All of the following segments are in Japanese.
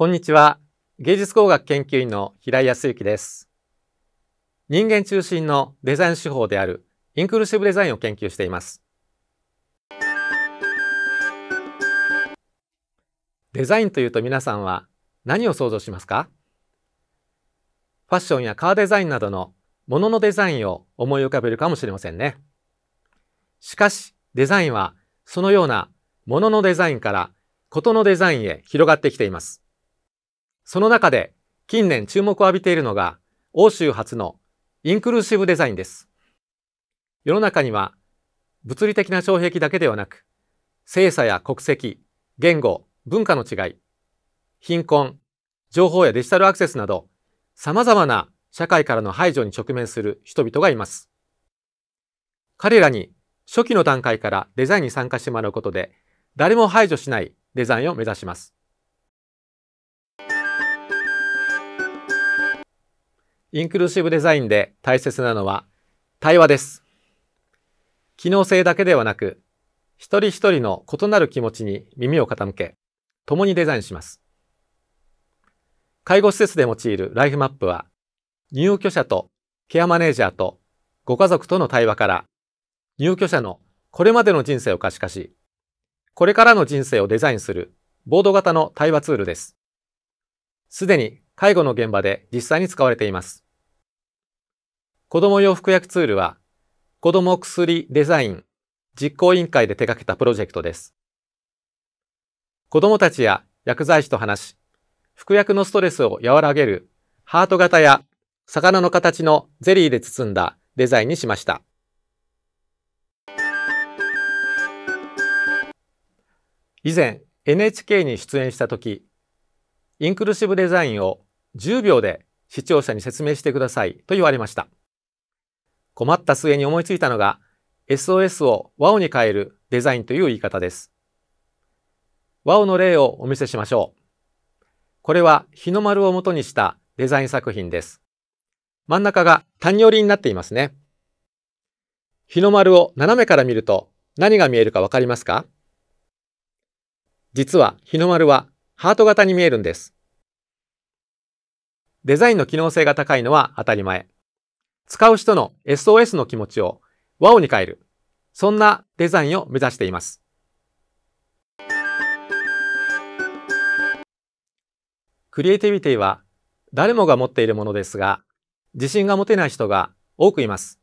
こんにちは。芸術工学研究員の平井康之です。人間中心のデザイン手法であるインクルーシブデザインを研究しています。デザインというと皆さんは何を想像しますかファッションやカーデザインなどのもののデザインを思い浮かべるかもしれませんね。しかしデザインはそのようなもののデザインからことのデザインへ広がってきています。その中で近年注目を浴びているのが欧州初のインクルーシブデザインです。世の中には物理的な障壁だけではなく、性差や国籍、言語、文化の違い、貧困、情報やデジタルアクセスなど、様々な社会からの排除に直面する人々がいます。彼らに初期の段階からデザインに参加してもらうことで、誰も排除しないデザインを目指します。インクルーシブデザインで大切なのは対話です。機能性だけではなく、一人一人の異なる気持ちに耳を傾け、共にデザインします。介護施設で用いるライフマップは、入居者とケアマネージャーとご家族との対話から、入居者のこれまでの人生を可視化し、これからの人生をデザインするボード型の対話ツールです。すでに介護の現場で実際に使われています。子供用服薬ツールは、子供薬デザイン実行委員会で手掛けたプロジェクトです。子供たちや薬剤師と話し、服薬のストレスを和らげるハート型や魚の形のゼリーで包んだデザインにしました。以前 NHK に出演した時インクルーシブデザインを10秒で視聴者に説明してくださいと言われました。困った末に思いついたのが SOS を WOW に変えるデザインという言い方です。WOW の例をお見せしましょう。これは日の丸を元にしたデザイン作品です。真ん中が単に折りになっていますね。日の丸を斜めから見ると何が見えるかわかりますか実は日の丸はハート型に見えるんです。デザインの機能性が高いのは当たり前。使う人の SOS の気持ちを WOW に変える。そんなデザインを目指しています。クリエイティビティは誰もが持っているものですが、自信が持てない人が多くいます。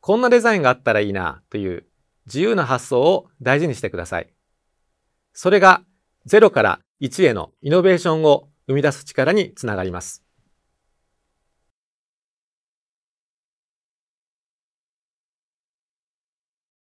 こんなデザインがあったらいいなという自由な発想を大事にしてください。それが0から1へのイノベーションを生み出す力につながります。